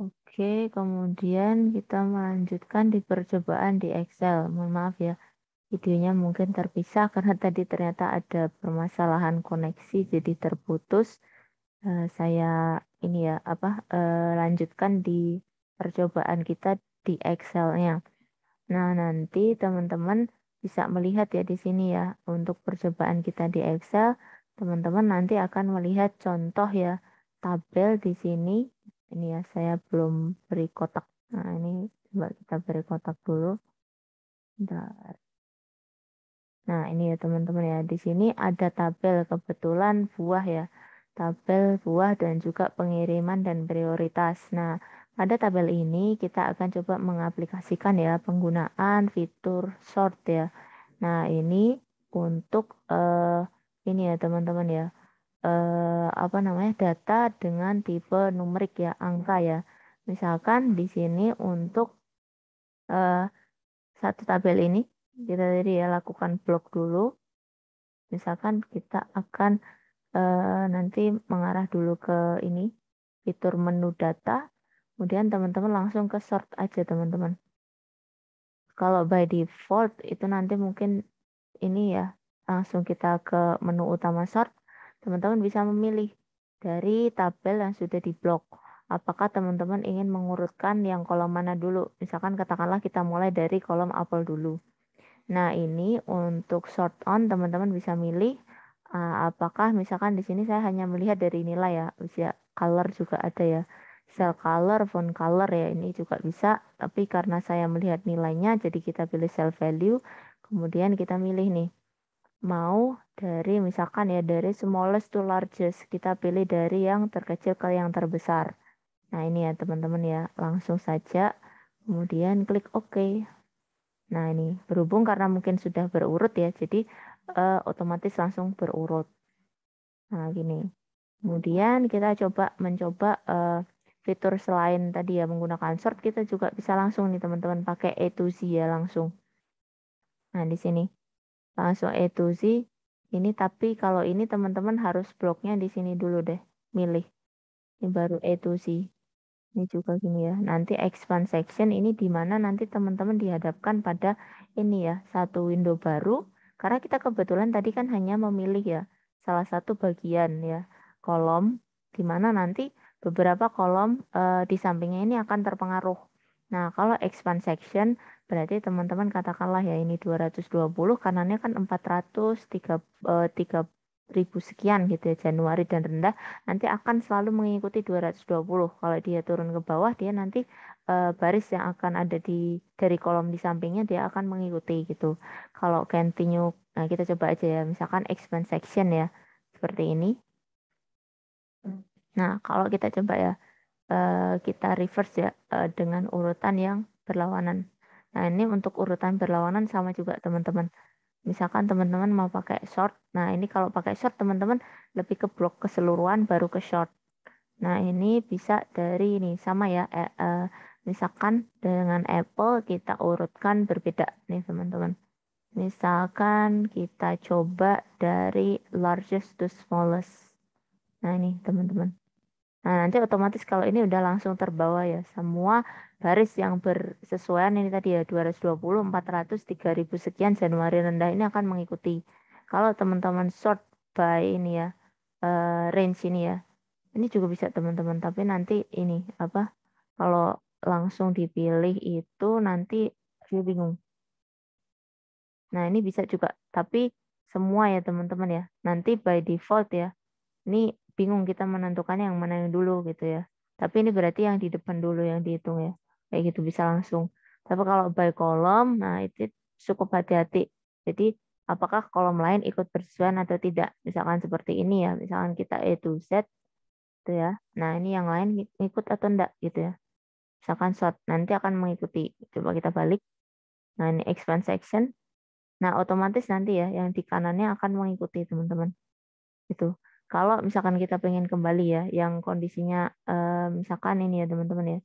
Oke, kemudian kita melanjutkan di percobaan di Excel. Mohon maaf ya, videonya mungkin terpisah karena tadi ternyata ada permasalahan koneksi jadi terputus. Eh, saya ini ya apa eh, lanjutkan di percobaan kita di Excel-nya. Nah, nanti teman-teman bisa melihat ya di sini ya untuk percobaan kita di Excel, teman-teman nanti akan melihat contoh ya tabel di sini ini ya saya belum beri kotak nah ini coba kita beri kotak dulu Bentar. nah ini ya teman-teman ya di sini ada tabel kebetulan buah ya tabel buah dan juga pengiriman dan prioritas nah pada tabel ini kita akan coba mengaplikasikan ya penggunaan fitur sort ya nah ini untuk uh, ini ya teman-teman ya eh, apa namanya data dengan tipe numerik ya angka ya misalkan di sini untuk eh, satu tabel ini kita tadi ya lakukan blok dulu misalkan kita akan eh, nanti mengarah dulu ke ini fitur menu data kemudian teman-teman langsung ke sort aja teman-teman kalau by default itu nanti mungkin ini ya langsung kita ke menu utama sort teman-teman bisa memilih dari tabel yang sudah diblok. Apakah teman-teman ingin mengurutkan yang kolom mana dulu? Misalkan katakanlah kita mulai dari kolom apel dulu. Nah, ini untuk sort on teman-teman bisa milih eh, apakah misalkan di sini saya hanya melihat dari nilai ya. Bisa color juga ada ya. Cell color, font color ya ini juga bisa. Tapi karena saya melihat nilainya jadi kita pilih cell value. Kemudian kita milih nih mau dari misalkan ya dari smallest to largest kita pilih dari yang terkecil ke yang terbesar nah ini ya teman-teman ya langsung saja kemudian klik OK nah ini berhubung karena mungkin sudah berurut ya jadi uh, otomatis langsung berurut nah gini kemudian kita coba mencoba uh, fitur selain tadi ya menggunakan sort kita juga bisa langsung nih teman-teman pakai A to Z ya langsung nah di sini langsung ah, A to Z. Ini tapi kalau ini teman-teman harus bloknya di sini dulu deh, milih. Ini baru A to Z. Ini juga gini ya. Nanti expand section ini dimana nanti teman-teman dihadapkan pada ini ya, satu window baru. Karena kita kebetulan tadi kan hanya memilih ya salah satu bagian ya, kolom dimana nanti beberapa kolom e, di sampingnya ini akan terpengaruh. Nah, kalau expand section Berarti teman-teman katakanlah ya ini 220, kanannya kan 400, 3, eh, 3 ribu sekian gitu ya Januari dan rendah nanti akan selalu mengikuti 220 kalau dia turun ke bawah dia nanti e, baris yang akan ada di dari kolom di sampingnya dia akan mengikuti gitu kalau continue nah kita coba aja ya misalkan expense section ya seperti ini nah kalau kita coba ya e, kita reverse ya e, dengan urutan yang berlawanan Nah, ini untuk urutan berlawanan sama juga teman-teman. Misalkan teman-teman mau pakai short. Nah, ini kalau pakai short teman-teman lebih ke blok keseluruhan baru ke short. Nah, ini bisa dari ini sama ya. Eh, eh, misalkan dengan apple kita urutkan berbeda nih teman-teman. Misalkan kita coba dari largest to smallest. Nah, ini teman-teman. Nah, nanti otomatis kalau ini udah langsung terbawa ya. Semua baris yang bersesuaian ini tadi ya 220, 400, 3000 sekian Januari rendah ini akan mengikuti. Kalau teman-teman short buy ini ya uh, range ini ya. Ini juga bisa teman-teman tapi nanti ini apa kalau langsung dipilih itu nanti dia bingung. Nah, ini bisa juga tapi semua ya teman-teman ya. Nanti by default ya. Ini bingung kita menentukan yang mana yang dulu gitu ya. Tapi ini berarti yang di depan dulu yang dihitung ya kayak gitu bisa langsung tapi kalau by kolom nah itu cukup hati-hati jadi apakah kolom lain ikut bersesuaian atau tidak misalkan seperti ini ya misalkan kita E to Z gitu ya nah ini yang lain ikut atau enggak gitu ya misalkan short nanti akan mengikuti coba kita balik nah ini expand section nah otomatis nanti ya yang di kanannya akan mengikuti teman-teman itu kalau misalkan kita pengen kembali ya yang kondisinya eh, misalkan ini ya teman-teman ya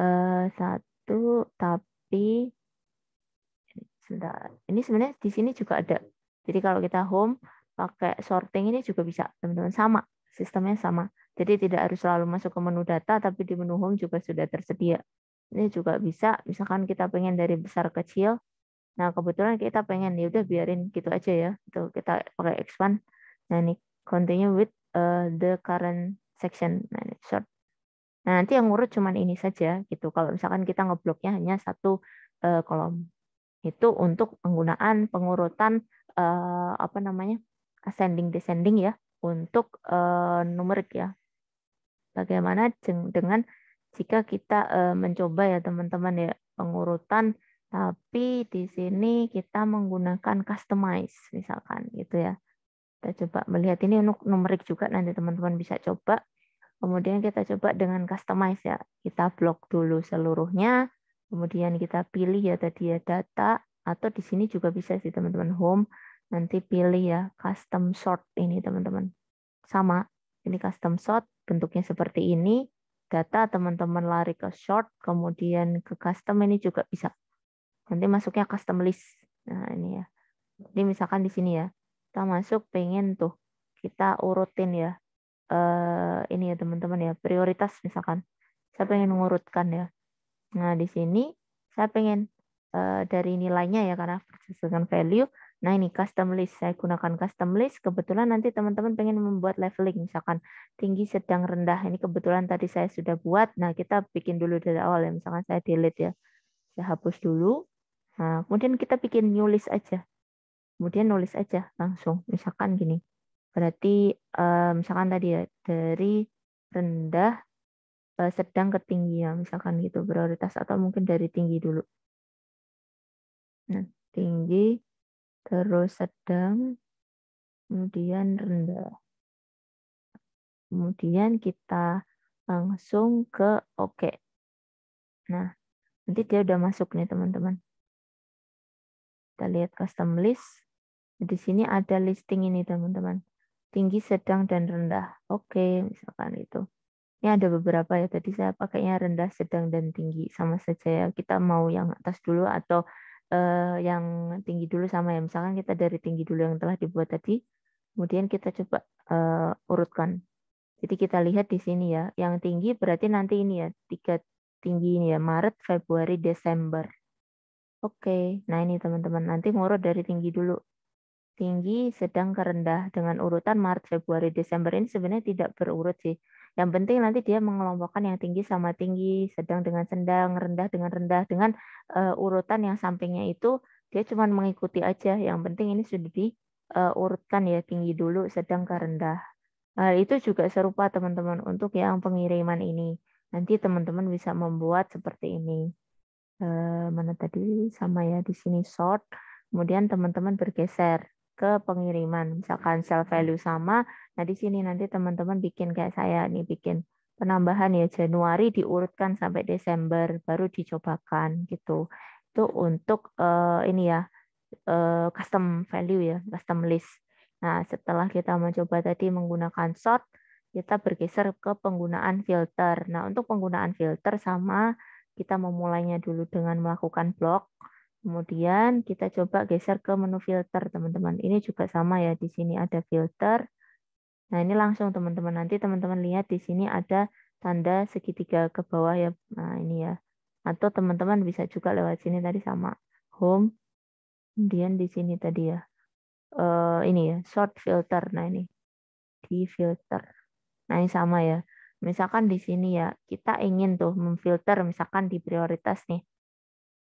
Eh, satu tapi sebentar. Ini sebenarnya di sini juga ada. Jadi kalau kita home pakai sorting ini juga bisa teman-teman sama sistemnya sama. Jadi tidak harus selalu masuk ke menu data tapi di menu home juga sudah tersedia. Ini juga bisa misalkan kita pengen dari besar kecil. Nah, kebetulan kita pengen ya udah biarin gitu aja ya. tuh kita pakai expand. Nah, ini continue with uh, the current section. Nah, ini short Nah, nanti yang ngurut cuma ini saja gitu. Kalau misalkan kita ngebloknya hanya satu uh, kolom. Itu untuk penggunaan pengurutan uh, apa namanya? ascending descending ya untuk uh, numerik ya. Bagaimana dengan jika kita uh, mencoba ya teman-teman ya pengurutan tapi di sini kita menggunakan customize misalkan gitu ya. Kita coba melihat ini untuk numerik juga nanti teman-teman bisa coba Kemudian kita coba dengan customize ya. Kita blok dulu seluruhnya, kemudian kita pilih ya tadi ya data atau di sini juga bisa sih teman-teman home. Nanti pilih ya custom sort ini teman-teman. Sama, ini custom sort bentuknya seperti ini. Data teman-teman lari ke short, kemudian ke custom ini juga bisa. Nanti masuknya custom list. Nah, ini ya. Jadi misalkan di sini ya, kita masuk pengen tuh kita urutin ya uh, ini ya teman-teman ya prioritas misalkan saya pengen mengurutkan ya nah di sini saya pengen uh, dari nilainya ya karena berdasarkan value nah ini custom list saya gunakan custom list kebetulan nanti teman-teman pengen membuat leveling misalkan tinggi sedang rendah ini kebetulan tadi saya sudah buat nah kita bikin dulu dari awal ya misalkan saya delete ya saya hapus dulu nah kemudian kita bikin new list aja kemudian nulis aja langsung misalkan gini Berarti uh, misalkan tadi ya dari rendah uh, sedang ke tinggi ya misalkan gitu prioritas atau mungkin dari tinggi dulu. Nah, tinggi terus sedang kemudian rendah. Kemudian kita langsung ke oke. Okay. Nah, nanti dia udah masuk nih teman-teman. Kita lihat custom list. Di sini ada listing ini teman-teman tinggi, sedang, dan rendah. Oke, misalkan itu. Ini ada beberapa ya, tadi saya pakainya rendah, sedang, dan tinggi. Sama saja ya, kita mau yang atas dulu atau uh, yang tinggi dulu sama ya. Misalkan kita dari tinggi dulu yang telah dibuat tadi, kemudian kita coba uh, urutkan. Jadi kita lihat di sini ya, yang tinggi berarti nanti ini ya, tiga tinggi ini ya, Maret, Februari, Desember. Oke, nah ini teman-teman, nanti ngurut dari tinggi dulu tinggi, sedang ke rendah. Dengan urutan Maret, Februari, Desember ini sebenarnya tidak berurut sih. Yang penting nanti dia mengelompokkan yang tinggi sama tinggi, sedang dengan sedang, rendah dengan rendah. Dengan uh, urutan yang sampingnya itu dia cuma mengikuti aja. Yang penting ini sudah diurutkan eh, uh, ya tinggi dulu, sedang ke rendah. Nah, eh, itu juga serupa teman-teman untuk yang pengiriman ini. Nanti teman-teman bisa membuat seperti ini. Uh, mana tadi sama ya di sini short kemudian teman-teman bergeser ke pengiriman. Misalkan sell hmm. value sama, nah di sini nanti teman-teman bikin kayak saya nih bikin penambahan ya Januari diurutkan sampai Desember baru dicobakan gitu. Itu untuk uh, ini ya uh, custom value ya, custom list. Nah, setelah kita mencoba tadi menggunakan sort, kita bergeser ke penggunaan filter. Nah, untuk penggunaan filter sama kita memulainya dulu dengan melakukan block Kemudian kita coba geser ke menu filter, teman-teman. Ini juga sama ya, di sini ada filter. Nah, ini langsung teman-teman. Nanti teman-teman lihat di sini ada tanda segitiga ke bawah ya. Nah, ini ya. Atau teman-teman bisa juga lewat sini tadi sama home. Kemudian di sini tadi ya. Uh, ini ya, short filter. Nah, ini di filter. Nah, ini sama ya. Misalkan di sini ya, kita ingin tuh memfilter misalkan di prioritas nih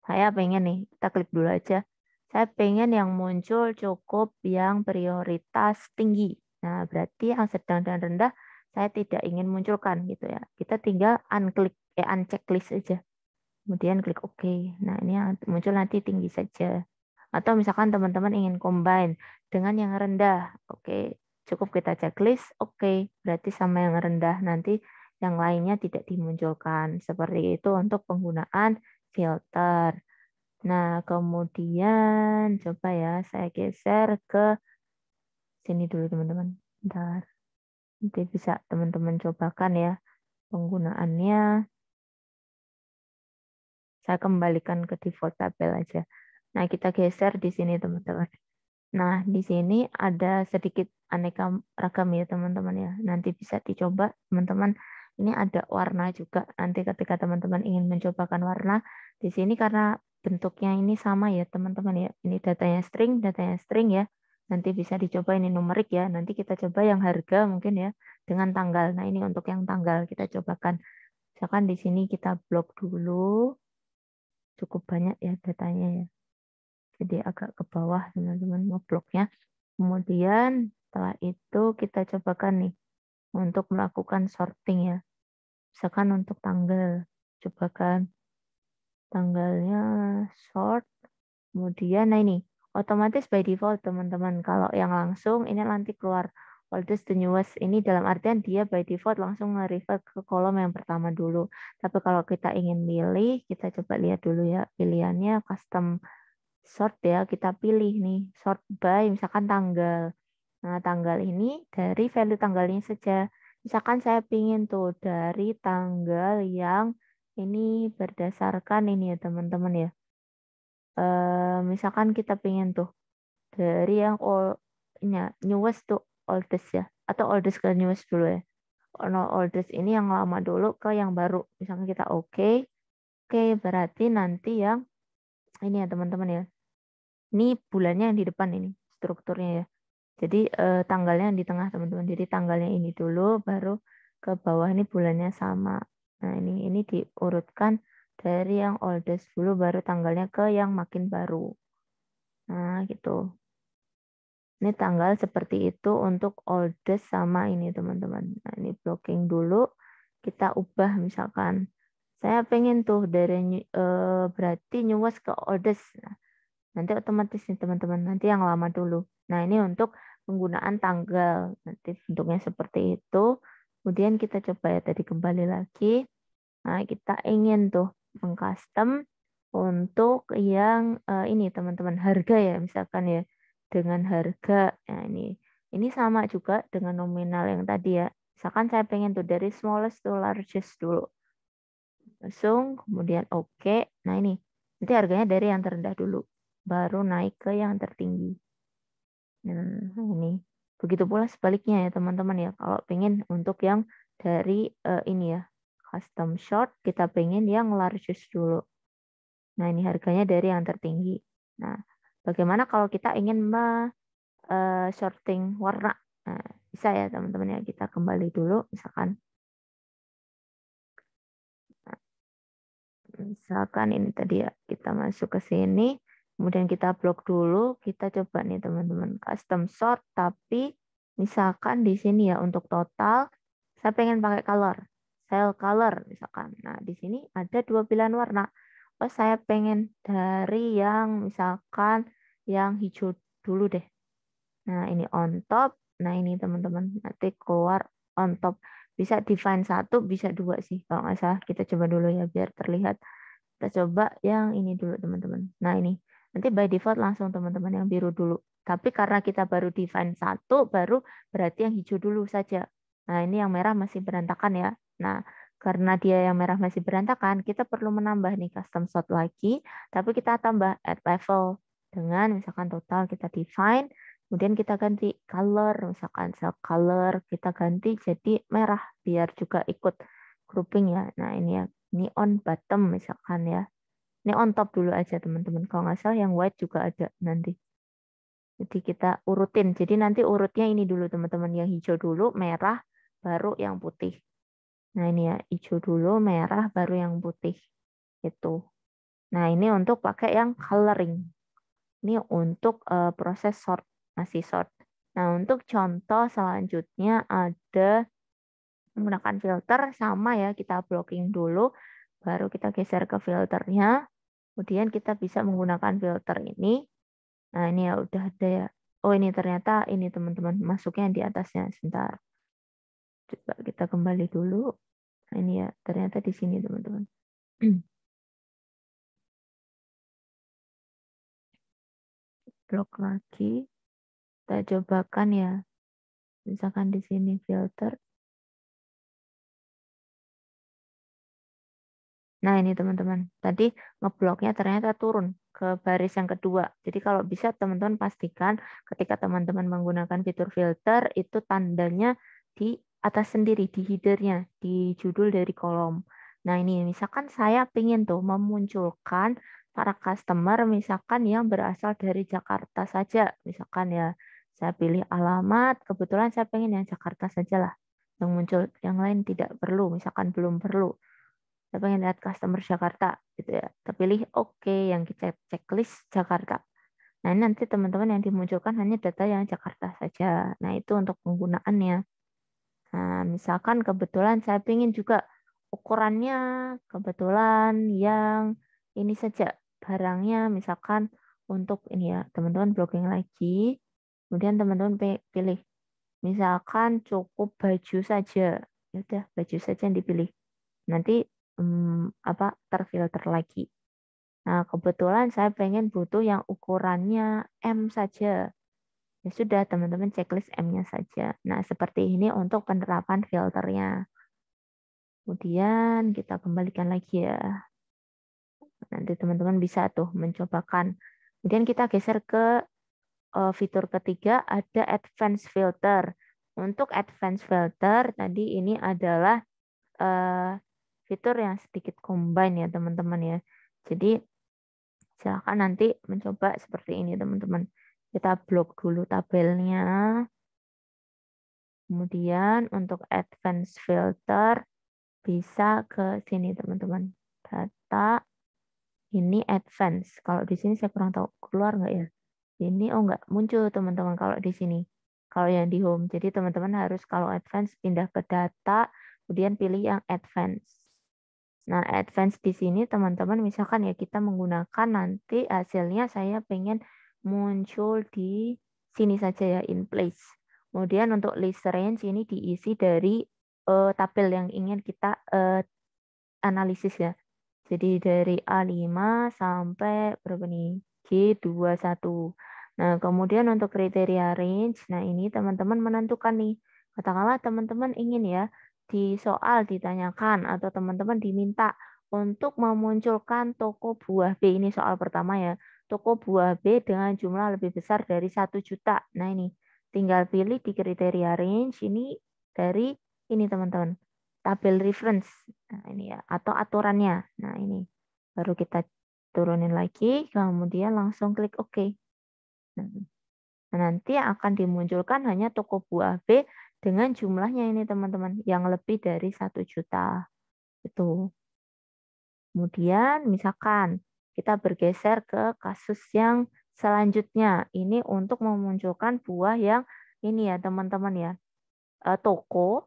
saya pengen nih, kita klik dulu aja. Saya pengen yang muncul cukup yang prioritas tinggi. Nah, berarti yang sedang dan rendah saya tidak ingin munculkan gitu ya. Kita tinggal unclick eh uncheck aja. Kemudian klik OK. Nah, ini yang muncul nanti tinggi saja. Atau misalkan teman-teman ingin combine dengan yang rendah. Oke, cukup kita checklist. Oke, berarti sama yang rendah nanti yang lainnya tidak dimunculkan. Seperti itu untuk penggunaan filter. Nah, kemudian coba ya saya geser ke sini dulu teman-teman. Bentar. Nanti bisa teman-teman cobakan ya penggunaannya. Saya kembalikan ke default tabel aja. Nah, kita geser di sini teman-teman. Nah, di sini ada sedikit aneka ragam ya teman-teman ya. Nanti bisa dicoba teman-teman. Ini ada warna juga. Nanti ketika teman-teman ingin mencobakan warna, di sini karena bentuknya ini sama ya teman-teman ya. Ini datanya string, datanya string ya. Nanti bisa dicoba ini numerik ya. Nanti kita coba yang harga mungkin ya dengan tanggal. Nah, ini untuk yang tanggal kita cobakan. Misalkan di sini kita blok dulu. Cukup banyak ya datanya ya. Jadi agak ke bawah teman-teman mau bloknya Kemudian setelah itu kita cobakan nih untuk melakukan sorting ya. Misalkan untuk tanggal, cobakan tanggalnya short kemudian nah ini otomatis by default teman-teman kalau yang langsung ini nanti keluar oldest to newest ini dalam artian dia by default langsung nge-refer ke kolom yang pertama dulu tapi kalau kita ingin milih kita coba lihat dulu ya pilihannya custom sort ya kita pilih nih sort by misalkan tanggal nah tanggal ini dari value tanggalnya saja misalkan saya pingin tuh dari tanggal yang ini berdasarkan ini ya teman-teman ya. E, misalkan kita pengen tuh dari yang oldnya nya newest tuh oldest ya, atau oldest ke newest dulu ya. No oldest ini yang lama dulu ke yang baru. Misalkan kita oke, okay. oke okay, berarti nanti yang ini ya teman-teman ya. Ini bulannya yang di depan ini strukturnya ya. Jadi eh, tanggalnya yang di tengah teman-teman. Jadi tanggalnya ini dulu, baru ke bawah ini bulannya sama Nah, ini ini diurutkan dari yang oldest dulu baru tanggalnya ke yang makin baru. Nah, gitu. Ini tanggal seperti itu untuk oldest sama ini, teman-teman. Nah, ini blocking dulu kita ubah misalkan saya pengen tuh dari uh, berarti newest ke oldest. Nah, nanti otomatis nih teman-teman, nanti yang lama dulu. Nah, ini untuk penggunaan tanggal. Nanti bentuknya seperti itu. Kemudian kita coba ya tadi kembali lagi. Nah, kita ingin tuh mengcustom untuk yang uh, ini teman-teman harga ya misalkan ya dengan harga ya ini ini sama juga dengan nominal yang tadi ya. Misalkan saya pengen tuh dari smallest to largest dulu. Langsung kemudian oke. Okay. Nah, ini nanti harganya dari yang terendah dulu baru naik ke yang tertinggi. Nah, ini Begitu pula sebaliknya ya teman-teman ya. Kalau pengen untuk yang dari uh, ini ya, custom short, kita pengen yang largest dulu. Nah, ini harganya dari yang tertinggi. Nah, bagaimana kalau kita ingin me, uh, eh, shorting warna? Nah, bisa ya teman-teman ya, kita kembali dulu misalkan. Nah, misalkan ini tadi ya, kita masuk ke sini. Kemudian kita blok dulu, kita coba nih teman-teman custom sort, tapi misalkan di sini ya untuk total, saya pengen pakai color, cell color misalkan. Nah di sini ada dua pilihan warna. Oh saya pengen dari yang misalkan yang hijau dulu deh. Nah ini on top, nah ini teman-teman nanti keluar on top. Bisa define satu, bisa dua sih kalau nggak salah. Kita coba dulu ya biar terlihat. Kita coba yang ini dulu teman-teman. Nah ini Nanti by default langsung teman-teman yang biru dulu. Tapi karena kita baru define satu, baru berarti yang hijau dulu saja. Nah, ini yang merah masih berantakan ya. Nah, karena dia yang merah masih berantakan, kita perlu menambah nih custom sort lagi, tapi kita tambah add level dengan misalkan total kita define, kemudian kita ganti color, misalkan cell color, kita ganti jadi merah biar juga ikut grouping ya. Nah, ini ya neon bottom misalkan ya. Ini on top dulu aja teman-teman. Kalau nggak salah yang white juga ada nanti. Jadi kita urutin. Jadi nanti urutnya ini dulu teman-teman. Yang hijau dulu, merah, baru yang putih. Nah ini ya, hijau dulu, merah, baru yang putih. Gitu. Nah ini untuk pakai yang coloring. Ini untuk uh, proses sort, masih sort. Nah untuk contoh selanjutnya ada menggunakan filter sama ya kita blocking dulu baru kita geser ke filternya Kemudian kita bisa menggunakan filter ini. Nah, ini ya udah ada ya. Oh, ini ternyata ini teman-teman masuknya di atasnya. Sebentar. Coba kita kembali dulu. Nah, ini ya, ternyata di sini teman-teman. Blok lagi. Kita cobakan ya. Misalkan di sini filter. Nah ini teman-teman, tadi ngebloknya ternyata turun ke baris yang kedua. Jadi kalau bisa teman-teman pastikan ketika teman-teman menggunakan fitur filter itu tandanya di atas sendiri, di headernya, di judul dari kolom. Nah ini misalkan saya ingin tuh memunculkan para customer misalkan yang berasal dari Jakarta saja. Misalkan ya saya pilih alamat, kebetulan saya pengen yang Jakarta saja lah. Yang muncul yang lain tidak perlu, misalkan belum perlu saya pengen lihat customer Jakarta gitu ya terpilih oke okay, yang kita checklist Jakarta nah ini nanti teman-teman yang dimunculkan hanya data yang Jakarta saja nah itu untuk penggunaannya nah misalkan kebetulan saya ingin juga ukurannya kebetulan yang ini saja barangnya misalkan untuk ini ya teman-teman blogging lagi kemudian teman-teman pilih misalkan cukup baju saja ya udah baju saja yang dipilih nanti um, apa terfilter lagi. Nah, kebetulan saya pengen butuh yang ukurannya M saja. Ya sudah, teman-teman checklist M-nya saja. Nah, seperti ini untuk penerapan filternya. Kemudian kita kembalikan lagi ya. Nanti teman-teman bisa tuh mencobakan. Kemudian kita geser ke eh, fitur ketiga ada advanced filter. Untuk advanced filter tadi ini adalah eh, fitur yang sedikit combine ya teman-teman ya. Jadi silakan nanti mencoba seperti ini teman-teman. Kita blok dulu tabelnya. Kemudian untuk advanced filter bisa ke sini teman-teman. Data ini advance. Kalau di sini saya kurang tahu keluar nggak ya. Ini oh nggak muncul teman-teman kalau di sini. Kalau yang di home. Jadi teman-teman harus kalau advance pindah ke data, kemudian pilih yang advance. Nah, advance di sini teman-teman misalkan ya kita menggunakan nanti hasilnya saya pengen muncul di sini saja ya in place. Kemudian untuk list range ini diisi dari uh, tabel yang ingin kita uh, analisis ya. Jadi dari A5 sampai berapa nih? G21. Nah, kemudian untuk kriteria range, nah ini teman-teman menentukan nih. Katakanlah teman-teman ingin ya di soal ditanyakan atau teman-teman diminta untuk memunculkan toko buah B ini soal pertama ya toko buah B dengan jumlah lebih besar dari satu juta nah ini tinggal pilih di kriteria range ini dari ini teman-teman tabel reference nah ini ya atau aturannya nah ini baru kita turunin lagi kemudian langsung klik OK nah, nanti akan dimunculkan hanya toko buah B dengan jumlahnya ini teman-teman yang lebih dari satu juta itu kemudian misalkan kita bergeser ke kasus yang selanjutnya ini untuk memunculkan buah yang ini ya teman-teman ya e, toko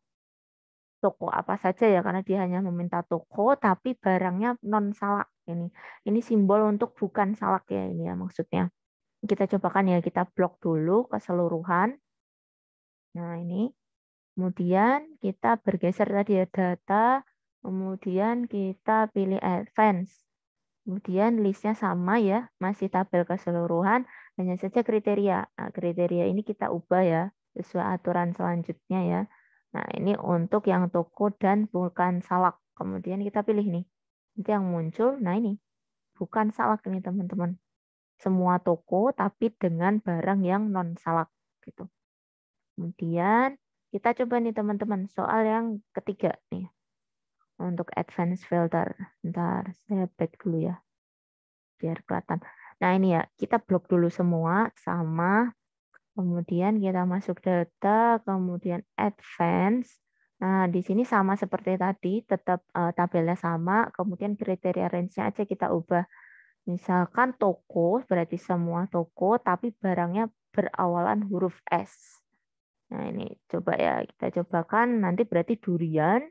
toko apa saja ya karena dia hanya meminta toko tapi barangnya non salak ini ini simbol untuk bukan salak ya ini ya maksudnya kita cobakan ya kita blok dulu keseluruhan nah ini Kemudian kita bergeser tadi ya data, kemudian kita pilih advance. Kemudian listnya sama ya, masih tabel keseluruhan, hanya saja kriteria. Nah, kriteria ini kita ubah ya, sesuai aturan selanjutnya ya. Nah, ini untuk yang toko dan bukan salak. Kemudian kita pilih nih. Nanti yang muncul, nah ini. Bukan salak ini teman-teman. Semua toko tapi dengan barang yang non-salak. gitu. Kemudian kita coba nih teman-teman soal yang ketiga nih. Untuk advanced filter. Ntar saya back dulu ya. Biar kelihatan. Nah ini ya, kita blok dulu semua sama. Kemudian kita masuk data, kemudian advance. Nah, di sini sama seperti tadi, tetap uh, tabelnya sama, kemudian kriteria range-nya aja kita ubah. Misalkan toko, berarti semua toko, tapi barangnya berawalan huruf S. Nah ini coba ya kita cobakan nanti berarti durian,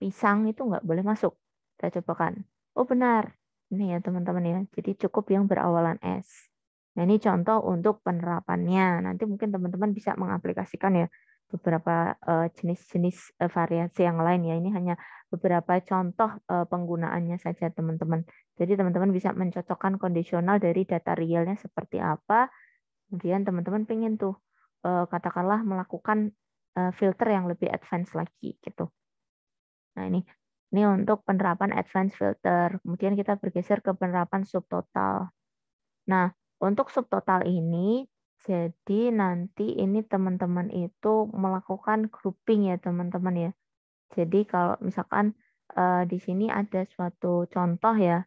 pisang itu nggak boleh masuk. Kita cobakan. Oh benar, ini ya teman-teman ya. Jadi cukup yang berawalan S. Nah ini contoh untuk penerapannya. Nanti mungkin teman-teman bisa mengaplikasikan ya beberapa eh, jenis-jenis eh, variasi yang lain ya. Ini hanya beberapa contoh eh, penggunaannya saja teman-teman. Jadi teman-teman bisa mencocokkan kondisional dari data realnya seperti apa. Kemudian teman-teman pengen tuh Eh, katakanlah melakukan eh, filter yang lebih advance lagi gitu. Nah ini ini untuk penerapan advance filter. Kemudian kita bergeser ke penerapan subtotal. Nah untuk subtotal ini jadi nanti ini teman-teman itu melakukan grouping ya teman-teman ya. Jadi kalau misalkan uh, di sini ada suatu contoh ya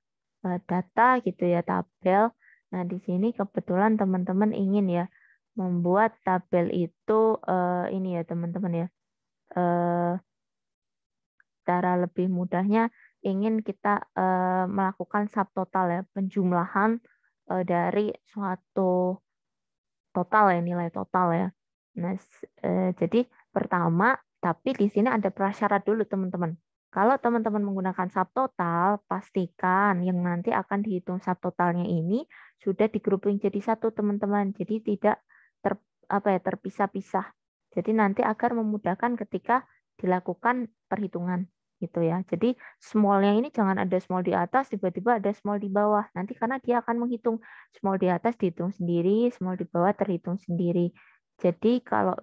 data gitu ya tabel. Nah di sini kebetulan teman-teman ingin ya membuat tabel itu uh, ini ya teman-teman ya. Uh, cara lebih mudahnya ingin kita uh, melakukan subtotal ya, penjumlahan uh, dari suatu total ya, nilai total ya. Nah, uh, jadi pertama tapi di sini ada prasyarat dulu teman-teman. Kalau teman-teman menggunakan subtotal, pastikan yang nanti akan dihitung subtotalnya ini sudah di grouping jadi satu teman-teman. Jadi tidak ter, apa ya terpisah-pisah. Jadi nanti agar memudahkan ketika dilakukan perhitungan gitu ya. Jadi smallnya ini jangan ada small di atas, tiba-tiba ada small di bawah. Nanti karena dia akan menghitung small di atas dihitung sendiri, small di bawah terhitung sendiri. Jadi kalau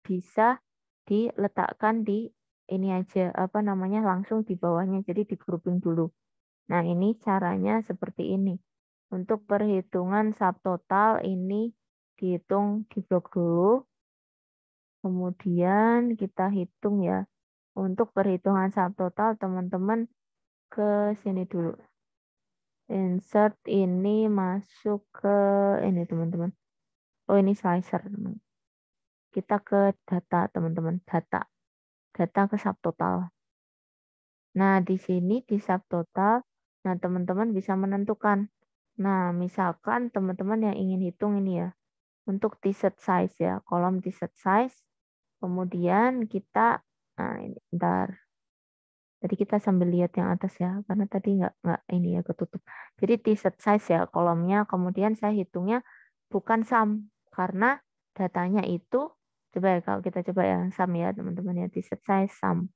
bisa diletakkan di ini aja apa namanya langsung di bawahnya. Jadi di grouping dulu. Nah ini caranya seperti ini. Untuk perhitungan subtotal ini dihitung blok dulu. Kemudian kita hitung ya. Untuk perhitungan subtotal teman-teman ke sini dulu. Insert ini masuk ke ini teman-teman. Oh ini slicer Kita ke data teman-teman, data. Data ke subtotal. Nah, di sini di subtotal, nah teman-teman bisa menentukan. Nah, misalkan teman-teman yang ingin hitung ini ya, untuk t-shirt size ya, kolom t-shirt size. Kemudian kita, nah ini, bentar. Tadi kita sambil lihat yang atas ya, karena tadi nggak nggak ini ya ketutup. Jadi t-shirt size ya kolomnya. Kemudian saya hitungnya bukan sum karena datanya itu coba ya kalau kita coba yang sum ya teman-teman ya t-shirt size sum.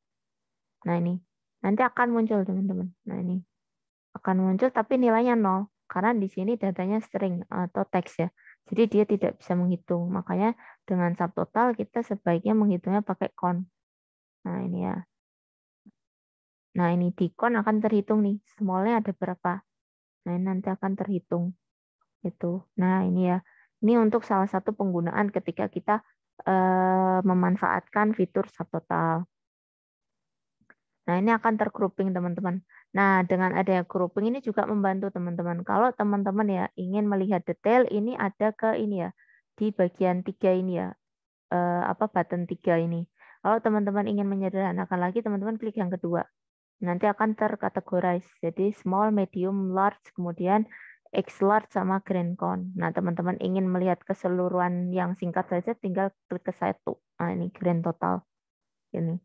Nah ini nanti akan muncul teman-teman. Nah ini akan muncul tapi nilainya nol karena di sini datanya string atau teks ya. Jadi dia tidak bisa menghitung. Makanya dengan subtotal kita sebaiknya menghitungnya pakai kon. Nah, ini ya. Nah, ini di kon akan terhitung nih. semuanya ada berapa? Nah, ini nanti akan terhitung. Itu. Nah, ini ya. Ini untuk salah satu penggunaan ketika kita eh, memanfaatkan fitur subtotal. Nah, ini akan tergrouping teman-teman. Nah, dengan adanya grouping ini juga membantu teman-teman. Kalau teman-teman ya ingin melihat detail, ini ada ke ini ya, di bagian tiga ini ya, eh, apa button tiga ini. Kalau teman-teman ingin menyederhanakan lagi, teman-teman klik yang kedua. Nanti akan terkategorize, jadi small, medium, large, kemudian X large sama green cone. Nah, teman-teman ingin melihat keseluruhan yang singkat saja, tinggal klik ke satu. Nah, ini green total. Ini.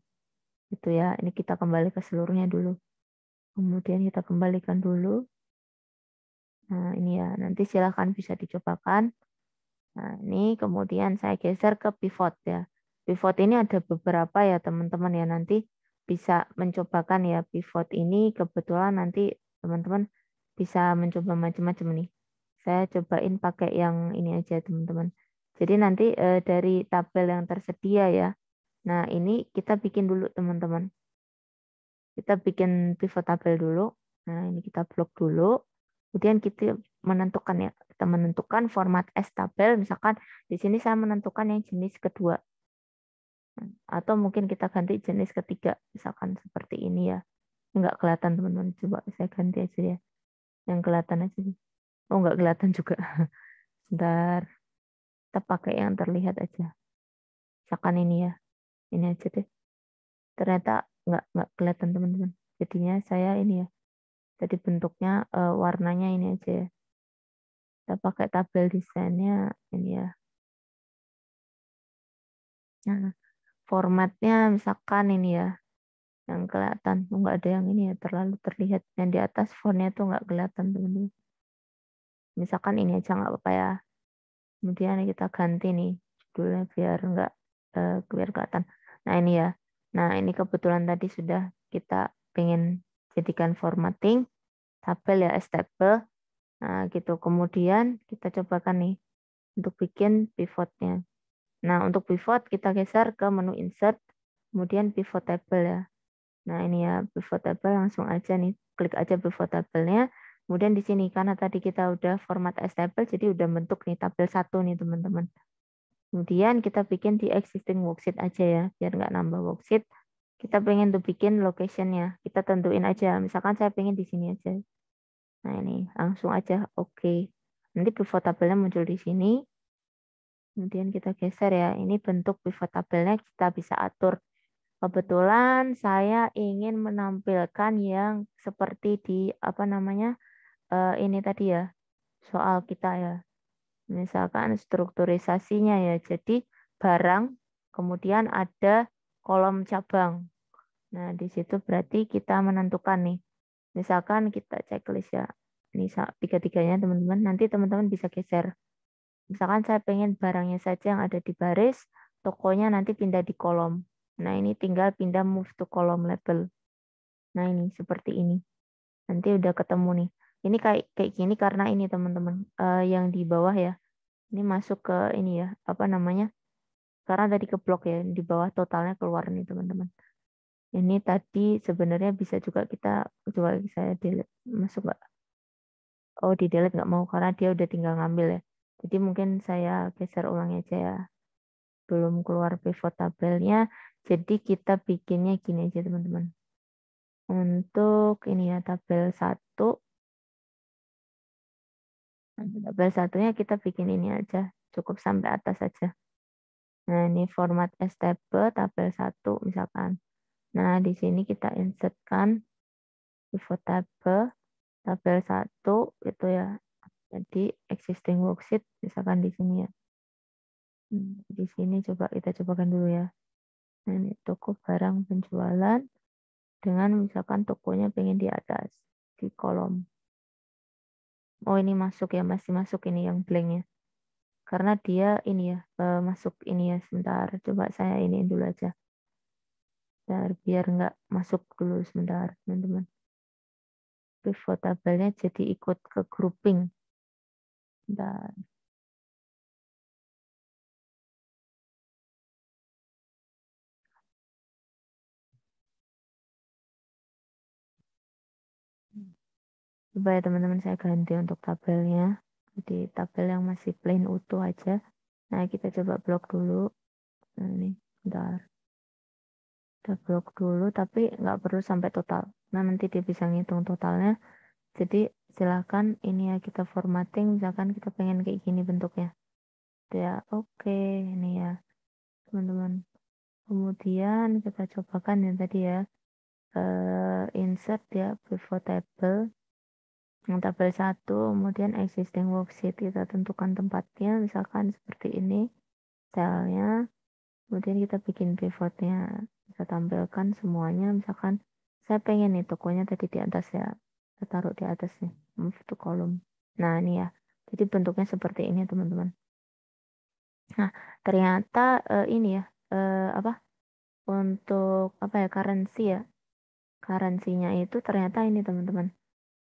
Itu ya, ini kita kembali ke seluruhnya dulu. Kemudian kita kembalikan dulu. Nah, ini ya, nanti silahkan bisa dicobakan. Nah, ini kemudian saya geser ke pivot ya. Pivot ini ada beberapa ya teman-teman ya, nanti bisa mencobakan ya pivot ini kebetulan nanti teman-teman bisa mencoba macam-macam nih. Saya cobain pakai yang ini aja teman-teman. Jadi nanti eh, dari tabel yang tersedia ya, Nah, ini kita bikin dulu teman-teman. Kita bikin pivot table dulu. Nah, ini kita blok dulu. Kemudian kita menentukan ya, kita menentukan format S tabel. Misalkan di sini saya menentukan yang jenis kedua. Atau mungkin kita ganti jenis ketiga. Misalkan seperti ini ya. Enggak kelihatan teman-teman. Coba saya ganti aja ya. Yang kelihatan aja. Oh, enggak kelihatan juga. Bentar. Kita pakai yang terlihat aja. Misalkan ini ya ini aja deh ternyata nggak nggak kelihatan teman-teman jadinya saya ini ya jadi bentuknya uh, warnanya ini aja ya kita pakai tabel desainnya ini ya nah formatnya misalkan ini ya yang kelihatan tuh nggak ada yang ini ya terlalu terlihat yang di atas fontnya tuh nggak kelihatan teman-teman misalkan ini aja nggak apa-apa ya kemudian kita ganti nih judulnya biar nggak eh, biar kelihatan Nah ini ya. Nah ini kebetulan tadi sudah kita pengen jadikan formatting tabel ya as Nah gitu. Kemudian kita cobakan nih untuk bikin pivotnya. Nah untuk pivot kita geser ke menu insert, kemudian pivot table ya. Nah ini ya pivot table langsung aja nih klik aja pivot table Kemudian di sini karena tadi kita udah format as jadi udah bentuk nih tabel satu nih teman-teman. Kemudian kita bikin di existing worksheet aja ya, biar nggak nambah worksheet. Kita pengen tuh bikin location-nya. kita tentuin aja. Misalkan saya pengen di sini aja. Nah ini langsung aja oke. Okay. Nanti pivot tabelnya muncul di sini. Kemudian kita geser ya. Ini bentuk pivot tabelnya kita bisa atur. Kebetulan saya ingin menampilkan yang seperti di apa namanya eh, ini tadi ya soal kita ya Misalkan strukturisasinya ya. Jadi barang kemudian ada kolom cabang. Nah, di situ berarti kita menentukan nih. Misalkan kita checklist ya. Ini tiga-tiganya teman-teman. Nanti teman-teman bisa geser. Misalkan saya pengen barangnya saja yang ada di baris, tokonya nanti pindah di kolom. Nah, ini tinggal pindah move to kolom label. Nah, ini seperti ini. Nanti udah ketemu nih. Ini kayak kayak gini karena ini teman-teman uh, yang di bawah ya. Ini masuk ke ini ya, apa namanya? Karena tadi ke blok ya, di bawah totalnya keluar nih teman-teman. Ini tadi sebenarnya bisa juga kita, coba saya delete, masuk nggak? Oh, di delete nggak mau karena dia udah tinggal ngambil ya. Jadi mungkin saya geser ulang aja ya. Belum keluar pivot tabelnya. Jadi kita bikinnya gini aja teman-teman. Untuk ini ya tabel satu. Tabel satunya kita bikin ini aja, cukup sampai atas aja. Nah, ini format stb tabel satu misalkan. Nah, di sini kita insertkan pivot table tabel satu itu ya. Jadi existing worksheet misalkan di sini ya. Hmm, di sini coba kita cobakan dulu ya. Nah, ini toko barang penjualan dengan misalkan tokonya pengen di atas di kolom oh ini masuk ya masih masuk ini yang blanknya karena dia ini ya uh, masuk ini ya sebentar coba saya ini dulu aja sebentar biar nggak masuk dulu sebentar teman-teman pivot tabelnya jadi ikut ke grouping sebentar coba teman-teman saya ganti untuk tabelnya jadi tabel yang masih plain utuh aja nah kita coba blok dulu nah ini bentar kita blok dulu tapi nggak perlu sampai total nah nanti dia bisa ngitung totalnya jadi silahkan ini ya kita formatting misalkan kita pengen kayak gini bentuknya ya oke okay, ini ya teman-teman kemudian kita cobakan yang tadi ya uh, insert ya before table yang tabel 1, kemudian existing worksheet kita tentukan tempatnya, misalkan seperti ini, cellnya kemudian kita bikin pivotnya, kita tampilkan semuanya, misalkan saya pengen nih tokonya tadi di atas ya, saya taruh di atas nih, move to column. Nah ini ya, jadi bentuknya seperti ini teman-teman. Nah ternyata uh, ini ya, uh, apa, untuk apa ya, currency ya, currency itu ternyata ini teman-teman,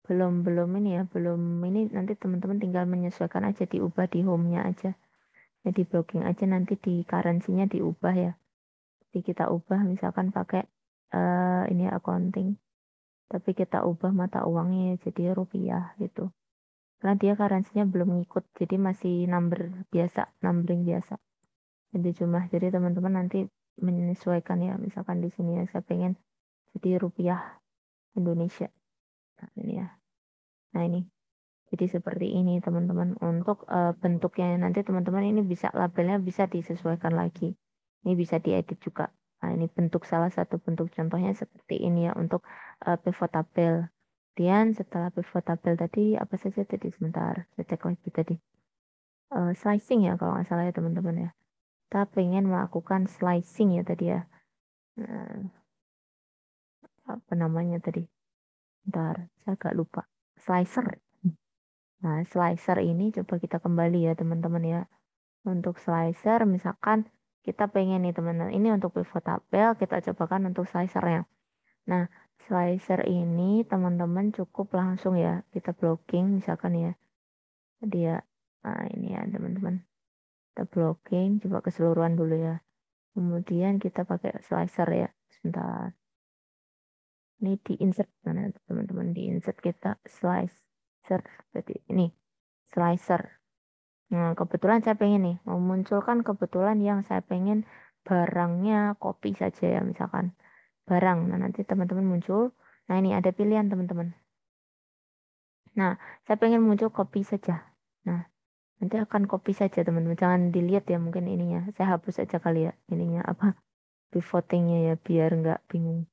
belum belum ini ya belum ini nanti teman-teman tinggal menyesuaikan aja diubah di home-nya aja ya di blocking aja nanti di currency-nya diubah ya jadi kita ubah misalkan pakai uh, ini ya, accounting tapi kita ubah mata uangnya jadi rupiah gitu karena dia currency-nya belum ngikut jadi masih number biasa numbering biasa jadi cuma jadi teman-teman nanti menyesuaikan ya misalkan di sini ya saya pengen jadi rupiah Indonesia ini ya. Nah ini. Jadi seperti ini teman-teman untuk uh, bentuknya nanti teman-teman ini bisa labelnya bisa disesuaikan lagi. Ini bisa diedit juga. Nah, ini bentuk salah satu bentuk contohnya seperti ini ya untuk uh, pivot tabel. Kemudian setelah pivot tabel tadi apa saja tadi sebentar saya cek lagi tadi. Uh, slicing ya kalau nggak salah ya teman-teman ya. Kita pengen melakukan slicing ya tadi ya. Uh, apa namanya tadi? Bentar, saya agak lupa. Slicer. Nah, slicer ini coba kita kembali ya teman-teman ya. Untuk slicer misalkan kita pengen nih teman-teman, ini untuk pivot tabel kita cobakan untuk slicernya. Nah, slicer ini teman-teman cukup langsung ya, kita blocking misalkan ya. Dia nah ini ya teman-teman. Kita blocking coba keseluruhan dulu ya. Kemudian kita pakai slicer ya. Sebentar ini di insert mana teman-teman di insert kita slicer berarti ini slicer nah kebetulan saya pengen nih memunculkan kebetulan yang saya pengen barangnya kopi saja ya misalkan barang nah nanti teman-teman muncul nah ini ada pilihan teman-teman nah saya pengen muncul kopi saja nah nanti akan copy saja teman-teman jangan dilihat ya mungkin ininya saya hapus saja kali ya ininya apa pivotingnya ya biar nggak bingung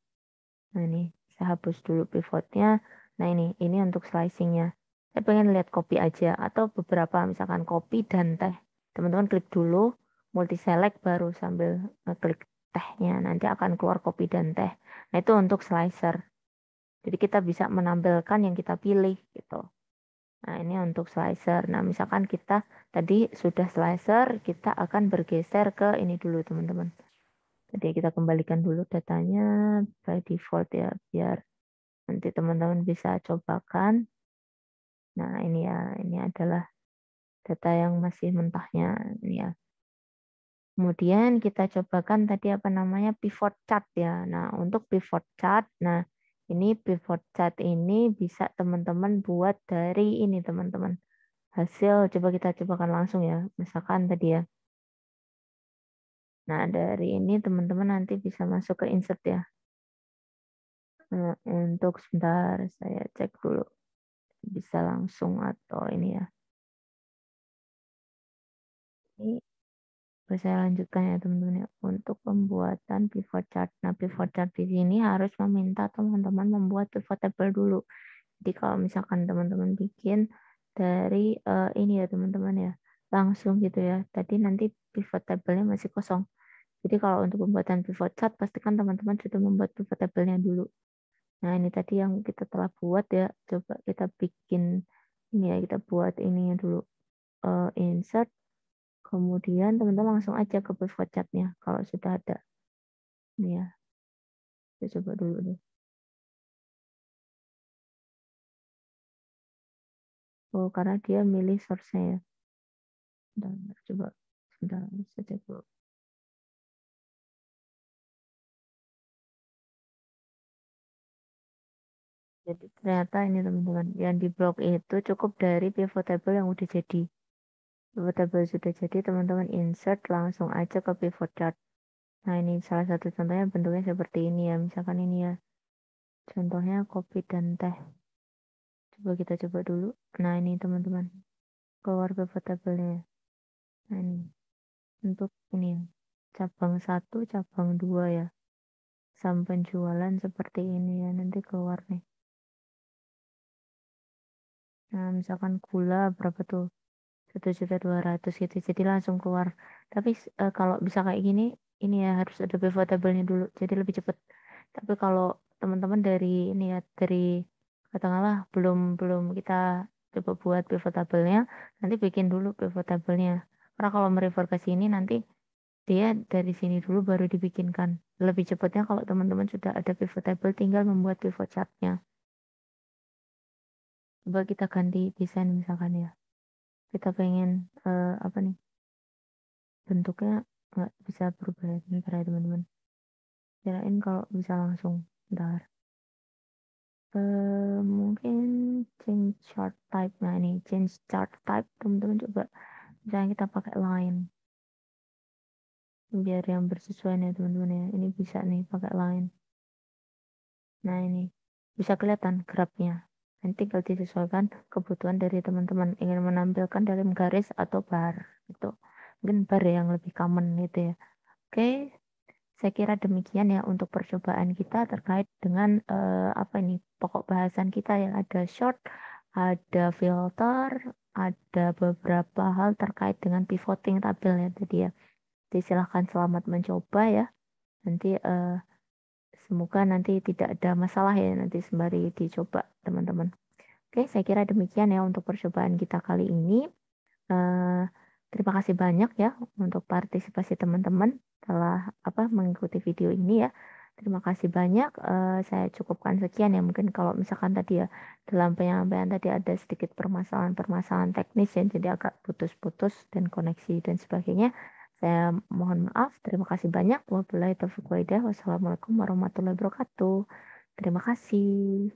nah ini saya hapus dulu pivotnya nah ini ini untuk slicingnya saya pengen lihat kopi aja atau beberapa misalkan kopi dan teh teman-teman klik dulu multi select baru sambil klik tehnya nanti akan keluar kopi dan teh nah itu untuk slicer jadi kita bisa menampilkan yang kita pilih gitu nah ini untuk slicer nah misalkan kita tadi sudah slicer kita akan bergeser ke ini dulu teman-teman Tadi kita kembalikan dulu datanya by default ya, biar nanti teman-teman bisa cobakan. Nah, ini ya, ini adalah data yang masih mentahnya. Ini ya. Kemudian kita cobakan tadi apa namanya pivot chart ya. Nah, untuk pivot chart, nah ini pivot chart ini bisa teman-teman buat dari ini teman-teman. Hasil coba kita cobakan langsung ya. Misalkan tadi ya. Nah, dari ini teman-teman nanti bisa masuk ke insert ya. Nah, untuk sebentar, saya cek dulu. Bisa langsung atau ini ya. Ini saya lanjutkan ya teman-teman ya. Untuk pembuatan pivot chart. Nah, pivot chart di sini harus meminta teman-teman membuat pivot table dulu. Jadi kalau misalkan teman-teman bikin dari uh, ini ya teman-teman ya, langsung gitu ya. Tadi nanti pivot table-nya masih kosong. Jadi kalau untuk pembuatan pivot chart, pastikan teman-teman sudah membuat pivot table-nya dulu. Nah, ini tadi yang kita telah buat ya. Coba kita bikin ini ya, kita buat ini dulu. Uh, insert, kemudian teman-teman langsung aja ke pivot chart-nya kalau sudah ada. Ini ya. Kita coba dulu deh. Oh, karena dia milih source-nya ya. Dan coba sebentar saja dulu. Jadi ternyata ini teman-teman, yang di blog itu cukup dari pivot table yang udah jadi. Pivot table sudah jadi, teman-teman insert langsung aja ke pivot chart. Nah, ini salah satu contohnya bentuknya seperti ini ya. Misalkan ini ya. Contohnya kopi dan teh. Coba kita coba dulu. Nah, ini teman-teman. Keluar pivot table-nya. Nah, ini. Untuk ini cabang satu cabang dua ya. Sampai penjualan seperti ini ya. Nanti keluar nih nah, misalkan gula berapa tuh satu juta dua ratus gitu jadi langsung keluar tapi e, kalau bisa kayak gini ini ya harus ada pivot table-nya dulu jadi lebih cepat tapi kalau teman-teman dari ini ya dari katakanlah belum belum kita coba buat pivot table-nya nanti bikin dulu pivot table-nya karena kalau merefer ke sini nanti dia dari sini dulu baru dibikinkan lebih cepatnya kalau teman-teman sudah ada pivot table tinggal membuat pivot chart-nya coba kita ganti desain misalkan ya kita pengen uh, apa nih bentuknya nggak bisa berubah ya sebentar ya teman-teman kirain kalau bisa langsung bentar uh, mungkin change chart type nah ini change chart type teman-teman coba misalnya kita pakai line biar yang bersesuaian ya teman-teman ya ini bisa nih pakai line nah ini bisa kelihatan grafnya nanti tinggal disesuaikan kebutuhan dari teman-teman ingin menampilkan dalam garis atau bar itu mungkin bar yang lebih common gitu ya oke saya kira demikian ya untuk percobaan kita terkait dengan eh, apa ini pokok bahasan kita yang ada short ada filter ada beberapa hal terkait dengan pivoting tabel ya tadi ya jadi silahkan selamat mencoba ya nanti eh, Semoga nanti tidak ada masalah ya nanti sembari dicoba teman-teman. Oke, saya kira demikian ya untuk percobaan kita kali ini. Eh, terima kasih banyak ya untuk partisipasi teman-teman telah apa mengikuti video ini ya. Terima kasih banyak. Eh, saya cukupkan sekian ya. Mungkin kalau misalkan tadi ya dalam penyampaian tadi ada sedikit permasalahan-permasalahan teknis yang jadi agak putus-putus dan koneksi dan sebagainya. Saya mohon maaf. Terima kasih banyak. Wabillahi taufiq Wassalamualaikum warahmatullahi wabarakatuh. Terima kasih.